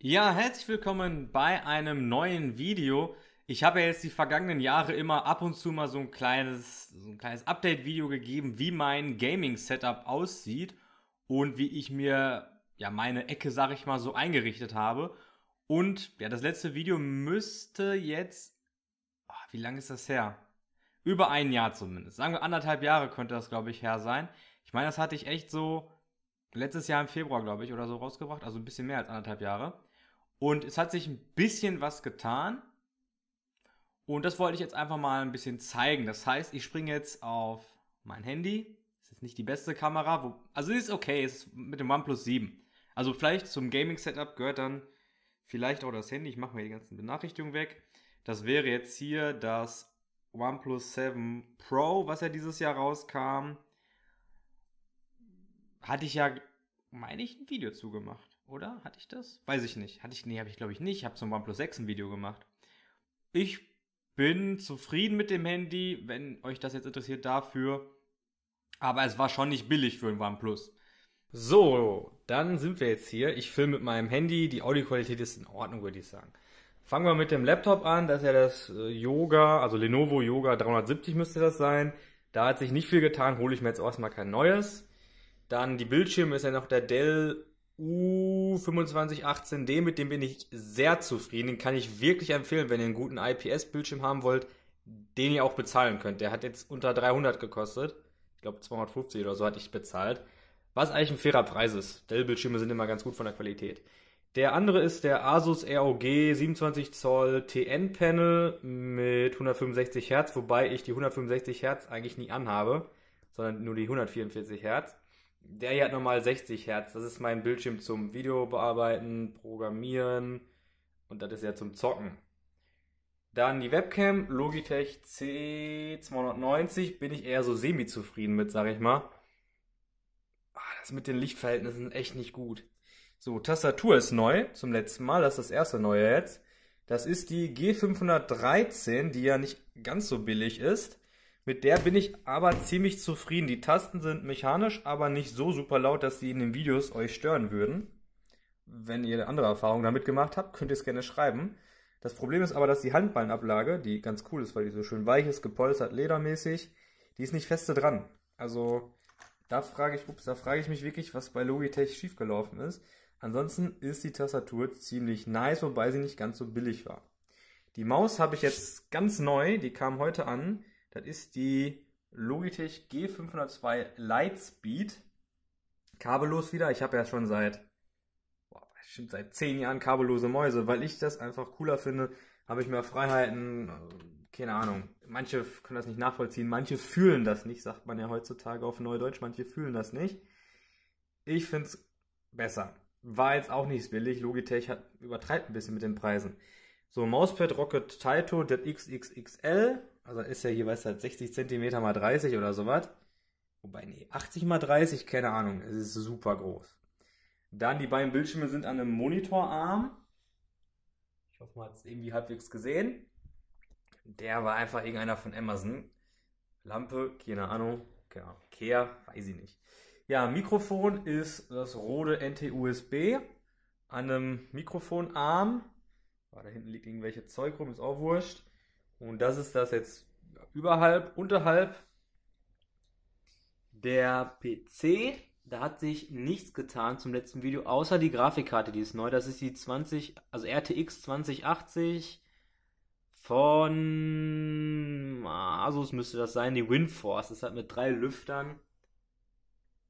Ja, herzlich willkommen bei einem neuen Video. Ich habe ja jetzt die vergangenen Jahre immer ab und zu mal so ein kleines, so kleines Update-Video gegeben, wie mein Gaming-Setup aussieht und wie ich mir ja meine Ecke, sag ich mal, so eingerichtet habe. Und ja, das letzte Video müsste jetzt. Ach, wie lange ist das her? Über ein Jahr zumindest. Sagen wir anderthalb Jahre könnte das, glaube ich, her sein. Ich meine, das hatte ich echt so letztes Jahr im Februar, glaube ich, oder so rausgebracht, also ein bisschen mehr als anderthalb Jahre. Und es hat sich ein bisschen was getan. Und das wollte ich jetzt einfach mal ein bisschen zeigen. Das heißt, ich springe jetzt auf mein Handy. Das ist nicht die beste Kamera. Wo, also ist okay, es ist mit dem OnePlus 7. Also vielleicht zum Gaming-Setup gehört dann vielleicht auch das Handy. Ich mache mir die ganzen Benachrichtigungen weg. Das wäre jetzt hier das OnePlus 7 Pro, was ja dieses Jahr rauskam hatte ich ja, meine ich, ein Video zugemacht, oder? Hatte ich das? Weiß ich nicht. Hatte ich, nee, habe ich glaube ich nicht. Ich habe zum OnePlus 6 ein Video gemacht. Ich bin zufrieden mit dem Handy, wenn euch das jetzt interessiert, dafür. Aber es war schon nicht billig für ein OnePlus. So, dann sind wir jetzt hier. Ich filme mit meinem Handy. Die Audioqualität ist in Ordnung, würde ich sagen. Fangen wir mit dem Laptop an. Das ist ja das äh, Yoga, also Lenovo Yoga 370 müsste das sein. Da hat sich nicht viel getan, hole ich mir jetzt erstmal kein neues. Dann die Bildschirme ist ja noch der Dell U2518D, mit dem bin ich sehr zufrieden. Den kann ich wirklich empfehlen, wenn ihr einen guten IPS-Bildschirm haben wollt, den ihr auch bezahlen könnt. Der hat jetzt unter 300 gekostet. Ich glaube 250 oder so hatte ich bezahlt. Was eigentlich ein fairer Preis ist. Dell-Bildschirme sind immer ganz gut von der Qualität. Der andere ist der Asus ROG 27 Zoll TN Panel mit 165 Hertz, wobei ich die 165 Hertz eigentlich nie anhabe, sondern nur die 144 Hertz. Der hier hat normal 60 Hertz. Das ist mein Bildschirm zum Video bearbeiten, programmieren und das ist ja zum Zocken. Dann die Webcam, Logitech C290, bin ich eher so semi-zufrieden mit, sag ich mal. Ah, das mit den Lichtverhältnissen echt nicht gut. So, Tastatur ist neu, zum letzten Mal, das ist das erste neue jetzt. Das ist die G513, die ja nicht ganz so billig ist. Mit der bin ich aber ziemlich zufrieden. Die Tasten sind mechanisch, aber nicht so super laut, dass sie in den Videos euch stören würden. Wenn ihr andere Erfahrungen damit gemacht habt, könnt ihr es gerne schreiben. Das Problem ist aber, dass die Handballenablage, die ganz cool ist, weil die so schön weich ist, gepolstert, ledermäßig, die ist nicht feste dran. Also da frage ich, ups, da frage ich mich wirklich, was bei Logitech schiefgelaufen ist. Ansonsten ist die Tastatur ziemlich nice, wobei sie nicht ganz so billig war. Die Maus habe ich jetzt ganz neu, die kam heute an. Das ist die Logitech G502 Lightspeed. Kabellos wieder. Ich habe ja schon seit, boah, bestimmt seit zehn Jahren kabellose Mäuse, weil ich das einfach cooler finde. Habe ich mehr Freiheiten, äh, keine Ahnung. Manche können das nicht nachvollziehen, manche fühlen das nicht, sagt man ja heutzutage auf Neudeutsch, manche fühlen das nicht. Ich finde es besser. War jetzt auch nicht billig. Logitech hat übertreibt ein bisschen mit den Preisen. So, Mousepad Rocket Taito, das XXXL also ist ja jeweils halt 60 cm mal 30 oder sowas. Wobei, nee, 80 mal 30, keine Ahnung. Es ist super groß. Dann die beiden Bildschirme sind an einem Monitorarm. Ich hoffe, man hat es irgendwie halbwegs gesehen. Der war einfach irgendeiner von Amazon. Lampe, keine Ahnung. Ja, Kehr, weiß ich nicht. Ja, Mikrofon ist das Rode NT-USB an einem Mikrofonarm. Oh, da hinten liegt irgendwelche Zeug rum, ist auch wurscht. Und das ist das jetzt überhalb, unterhalb. Der PC, da hat sich nichts getan zum letzten Video, außer die Grafikkarte, die ist neu. Das ist die 20, also RTX 2080 von Asus müsste das sein, die Windforce. Das hat mit drei Lüftern.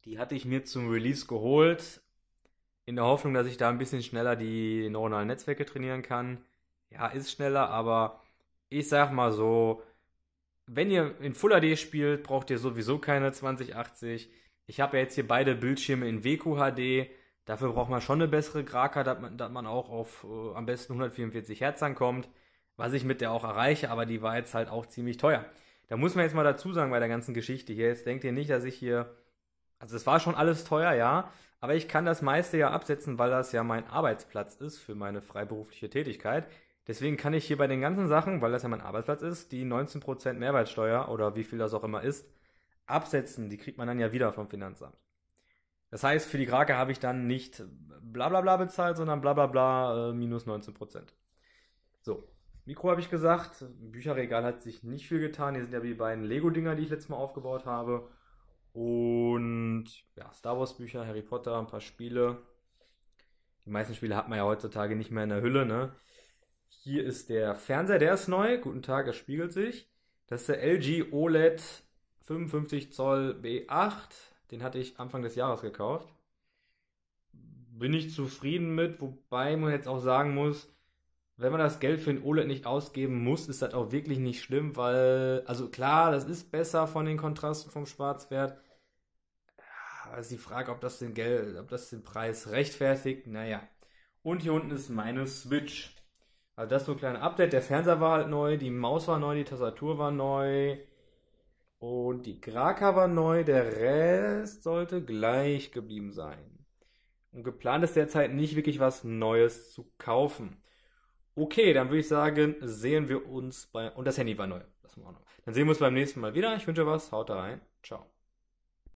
Die hatte ich mir zum Release geholt. In der Hoffnung, dass ich da ein bisschen schneller die neuronalen Netzwerke trainieren kann. Ja, ist schneller, aber ich sag mal so, wenn ihr in Full HD spielt, braucht ihr sowieso keine 2080. Ich habe ja jetzt hier beide Bildschirme in WQHD. Dafür braucht man schon eine bessere Graka, dass man, dass man auch auf äh, am besten 144 Hertz ankommt, was ich mit der auch erreiche, aber die war jetzt halt auch ziemlich teuer. Da muss man jetzt mal dazu sagen bei der ganzen Geschichte hier. Jetzt denkt ihr nicht, dass ich hier. Also es war schon alles teuer, ja, aber ich kann das meiste ja absetzen, weil das ja mein Arbeitsplatz ist für meine freiberufliche Tätigkeit. Deswegen kann ich hier bei den ganzen Sachen, weil das ja mein Arbeitsplatz ist, die 19% Mehrwertsteuer oder wie viel das auch immer ist, absetzen. Die kriegt man dann ja wieder vom Finanzamt. Das heißt, für die Krake habe ich dann nicht bla bla bla bezahlt, sondern bla bla bla äh, minus 19%. So, Mikro habe ich gesagt, Bücherregal hat sich nicht viel getan. Hier sind ja die beiden Lego-Dinger, die ich letztes Mal aufgebaut habe. Und ja, Star Wars Bücher, Harry Potter, ein paar Spiele. Die meisten Spiele hat man ja heutzutage nicht mehr in der Hülle, ne? Hier ist der Fernseher, der ist neu. Guten Tag, er spiegelt sich. Das ist der LG OLED 55 Zoll B8. Den hatte ich Anfang des Jahres gekauft. Bin ich zufrieden mit, wobei man jetzt auch sagen muss, wenn man das Geld für ein OLED nicht ausgeben muss, ist das auch wirklich nicht schlimm, weil, also klar, das ist besser von den Kontrasten vom Schwarzwert. Aber ist die Frage, ob das den Geld, ob das den Preis rechtfertigt, naja. Und hier unten ist meine Switch. Also das ist so ein kleiner Update. Der Fernseher war halt neu, die Maus war neu, die Tastatur war neu und die Graka war neu. Der Rest sollte gleich geblieben sein. Und geplant ist derzeit nicht wirklich was Neues zu kaufen. Okay, dann würde ich sagen, sehen wir uns bei... Und das Handy war neu. Das war auch noch. Dann sehen wir uns beim nächsten Mal wieder. Ich wünsche was. Haut rein. Ciao.